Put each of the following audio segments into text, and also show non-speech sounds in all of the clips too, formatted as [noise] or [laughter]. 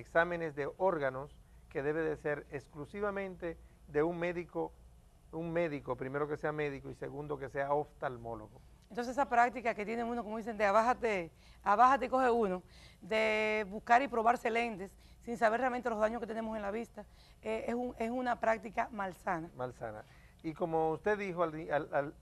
exámenes de órganos que debe de ser exclusivamente de un médico, un médico, primero que sea médico y segundo que sea oftalmólogo. Entonces esa práctica que tienen uno, como dicen, de abájate, abájate coge uno, de buscar y probarse lentes sin saber realmente los daños que tenemos en la vista, eh, es, una práctica malsana. Malsana. Y como usted dijo al,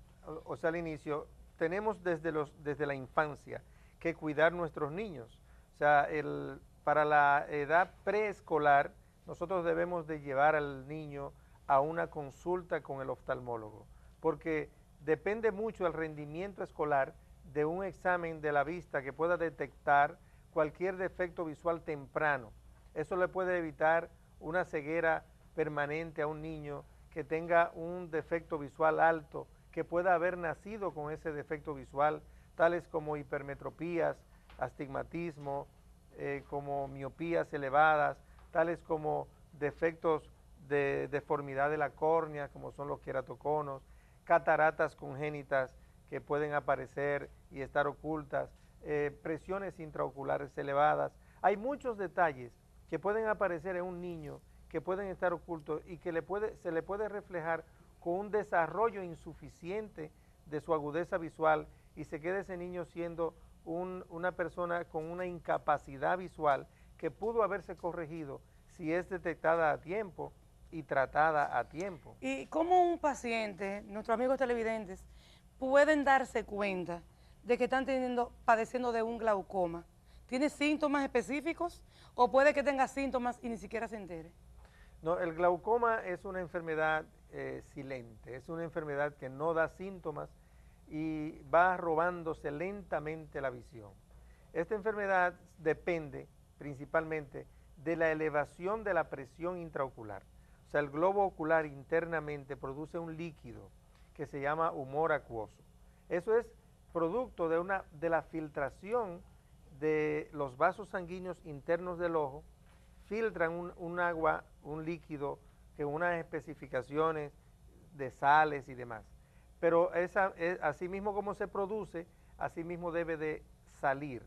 o sea, al inicio, tenemos desde, los, desde la infancia que cuidar nuestros niños. O sea, el, para la edad preescolar, nosotros debemos de llevar al niño a una consulta con el oftalmólogo, porque depende mucho el rendimiento escolar de un examen de la vista que pueda detectar cualquier defecto visual temprano. Eso le puede evitar una ceguera permanente a un niño que tenga un defecto visual alto, que pueda haber nacido con ese defecto visual, tales como hipermetropías, astigmatismo, eh, como miopías elevadas, tales como defectos de deformidad de la córnea, como son los queratoconos, cataratas congénitas que pueden aparecer y estar ocultas, eh, presiones intraoculares elevadas. Hay muchos detalles que pueden aparecer en un niño, que pueden estar ocultos y que se le puede reflejar con un desarrollo insuficiente de su agudeza visual y se quede ese niño siendo una persona con una incapacidad visual que pudo haberse corregido si es detectada a tiempo y tratada a tiempo. ¿Y cómo un paciente, nuestros amigos televidentes, pueden darse cuenta de que están padeciendo de un glaucoma? ¿Tiene síntomas específicos o puede que tenga síntomas y ni siquiera se entere? No, el glaucoma es una enfermedad eh, silente, es una enfermedad que no da síntomas y va robándose lentamente la visión. Esta enfermedad depende principalmente de la elevación de la presión intraocular. O sea, el globo ocular internamente produce un líquido que se llama humor acuoso. Eso es producto de, una, de la filtración de los vasos sanguíneos internos del ojo, filtran un, un agua, un líquido, que unas especificaciones de sales y demás. Pero esa, es, eh, así mismo como se produce, así mismo debe de salir.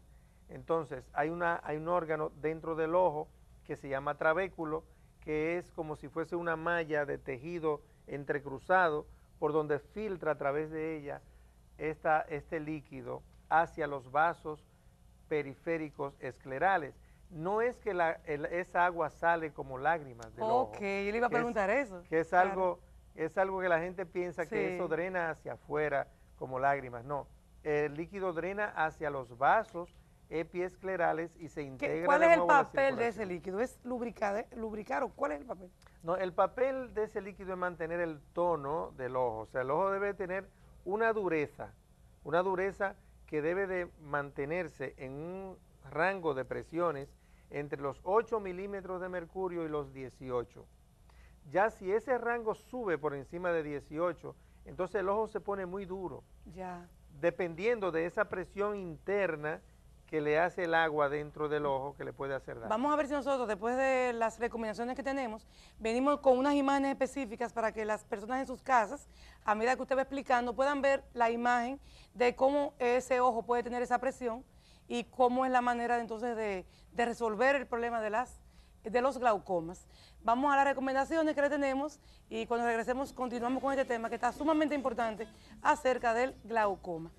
Entonces, hay, una, hay un órgano dentro del ojo que se llama trabéculo, que es como si fuese una malla de tejido entrecruzado por donde filtra a través de ella esta, este líquido hacia los vasos periféricos esclerales. No es que esa agua sale como lágrimas del Ok, yo le iba a preguntar eso. Que es algo es algo que la gente piensa que eso drena hacia afuera como lágrimas. No, el líquido drena hacia los vasos epiesclerales y se integra. ¿Cuál es el papel de ese líquido? ¿Es lubricar, lubricar o cuál es el papel? No, el papel de ese líquido es mantener el tono del ojo. O sea, el ojo debe tener una dureza, una dureza que debe de mantenerse en un rango de presiones entre los 8 milímetros de mercurio y los 18. Ya si ese rango sube por encima de 18, entonces el ojo se pone muy duro. Ya. Dependiendo de esa presión interna que le hace el agua dentro del ojo que le puede hacer daño. Vamos a ver si nosotros, después de las recomendaciones que tenemos, venimos con unas imágenes específicas para que las personas en sus casas, a medida que usted va explicando, puedan ver la imagen de cómo ese ojo puede tener esa presión y cómo es la manera entonces de, de resolver el problema de las de los glaucomas. Vamos a las recomendaciones que le tenemos y cuando regresemos continuamos con este tema que está sumamente importante acerca del glaucoma.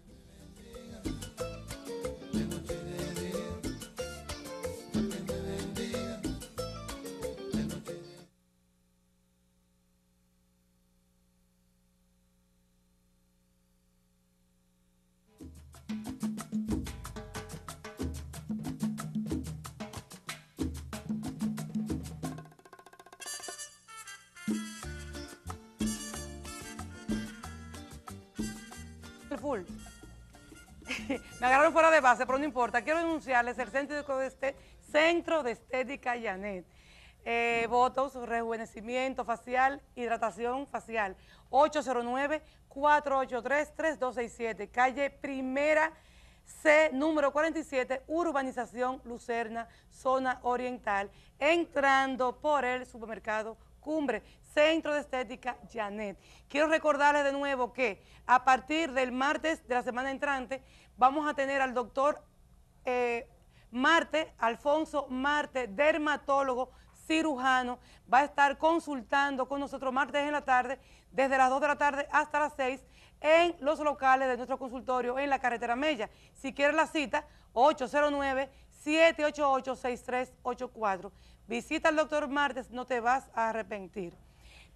[laughs] me agarraron fuera de base, pero no importa. Quiero denunciarles el Centro de, este, Centro de Estética Yanet. Eh, votos, rejuvenecimiento facial, hidratación facial. 809-483-3267, calle Primera C, número 47, urbanización Lucerna, zona oriental, entrando por el supermercado Cumbre, Centro de Estética Janet. Quiero recordarles de nuevo que a partir del martes de la semana entrante vamos a tener al doctor eh, Marte, Alfonso Marte, dermatólogo, cirujano, va a estar consultando con nosotros martes en la tarde, desde las 2 de la tarde hasta las 6, en los locales de nuestro consultorio en la carretera Mella. Si quiere la cita, 809 788 6384 Visita al doctor martes, no te vas a arrepentir.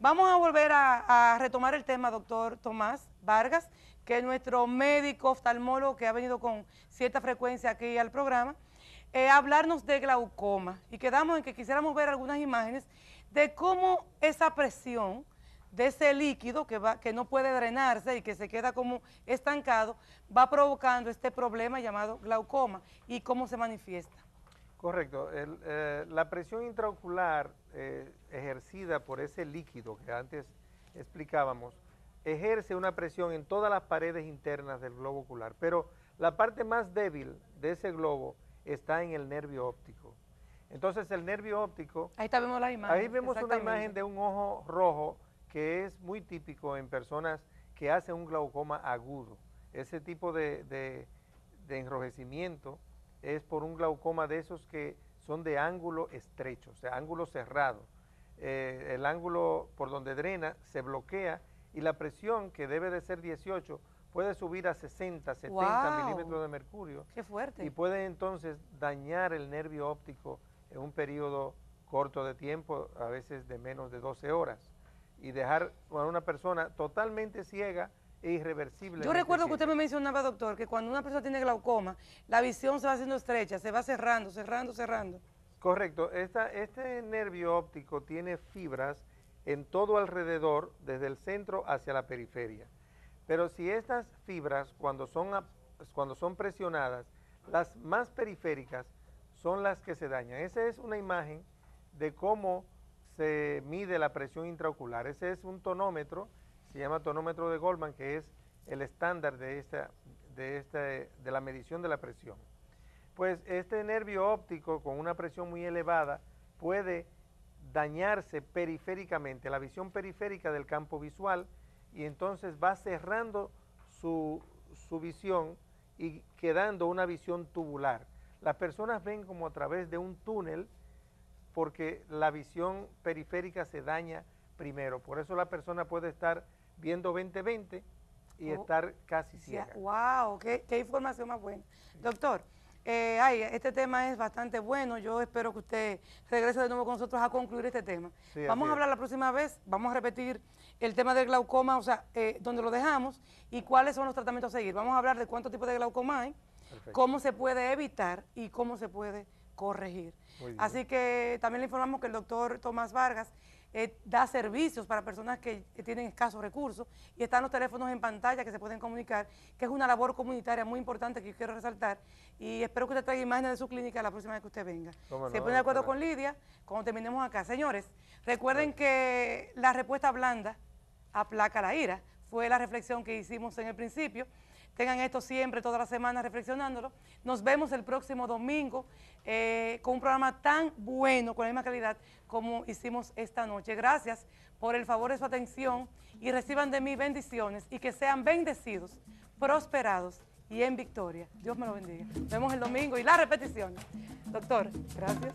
Vamos a volver a, retomar el tema, doctor Tomás Vargas, que es nuestro médico oftalmólogo que ha venido con cierta frecuencia aquí al programa, eh, a hablarnos de glaucoma. Y quedamos en que quisiéramos ver algunas imágenes de cómo esa presión de ese líquido que, va, que no puede drenarse y que se queda como estancado, va provocando este problema llamado glaucoma y cómo se manifiesta. Correcto. Eh, la presión intraocular eh, ejercida por ese líquido que antes explicábamos, ejerce una presión en todas las paredes internas del globo ocular, pero la parte más débil de ese globo está en el nervio óptico. Entonces el nervio óptico... Ahí está, vemos la imagen. Ahí vemos una imagen de un ojo rojo que es muy típico en personas que hacen un glaucoma agudo. Ese tipo de enrojecimiento es por un glaucoma de esos que son de ángulo estrecho, o sea, ángulo cerrado. Eh, el ángulo por donde drena se bloquea y la presión que debe de ser 18 puede subir a 60, 70 milímetros de mercurio. ¡Qué fuerte! Y puede entonces dañar el nervio óptico en un periodo corto de tiempo, a veces de menos de 12 horas, y dejar a una persona totalmente ciega e irreversible. Yo este recuerdo que usted me mencionaba, doctor, que cuando una persona tiene glaucoma, la visión se va haciendo estrecha, se va cerrando, cerrando, cerrando. Correcto. este nervio óptico tiene fibras en todo alrededor, desde el centro hacia la periferia. Pero si estas fibras, cuando son, cuando son presionadas, las más periféricas son las que se dañan. Esa es una imagen de cómo se mide la presión intraocular. Ese es un tonómetro se llama tonómetro de Goldman, que es el estándar de, esta, de, la medición de la presión. Pues este nervio óptico con una presión muy elevada puede dañarse periféricamente, la visión periférica del campo visual, y entonces va cerrando su, su visión y quedando una visión tubular. Las personas ven como a través de un túnel porque la visión periférica se daña primero. Por eso la persona puede estar viendo 2020 y oh. estar casi ciega. ¡Wow! Qué, información más buena! Doctor, eh, este tema es bastante bueno. Yo espero que usted regrese de nuevo con nosotros a concluir este tema. vamos a hablar la próxima vez, vamos a repetir el tema del glaucoma, o sea, eh, donde lo dejamos y cuáles son los tratamientos a seguir. Vamos a hablar de cuántos tipos de glaucoma hay, cómo se puede evitar y cómo se puede corregir. Así que también le informamos que el doctor Tomás Vargas eh, da servicios para personas que, tienen escasos recursos y están los teléfonos en pantalla que se pueden comunicar, que es una labor comunitaria muy importante que yo quiero resaltar y espero que usted traiga imágenes de su clínica la próxima vez que usted venga. se pone de acuerdo con Lidia cuando terminemos acá. Señores, recuerden que la respuesta blanda aplaca la ira, fue la reflexión que hicimos en el principio. Tengan esto siempre, todas las semanas reflexionándolo. Nos vemos el próximo domingo eh, con un programa tan bueno, con la misma calidad como hicimos esta noche. Gracias por el favor de su atención y reciban de mí bendiciones y que sean bendecidos, prosperados y en victoria. Dios me lo bendiga. Nos vemos el domingo y la repetición. Doctor, gracias.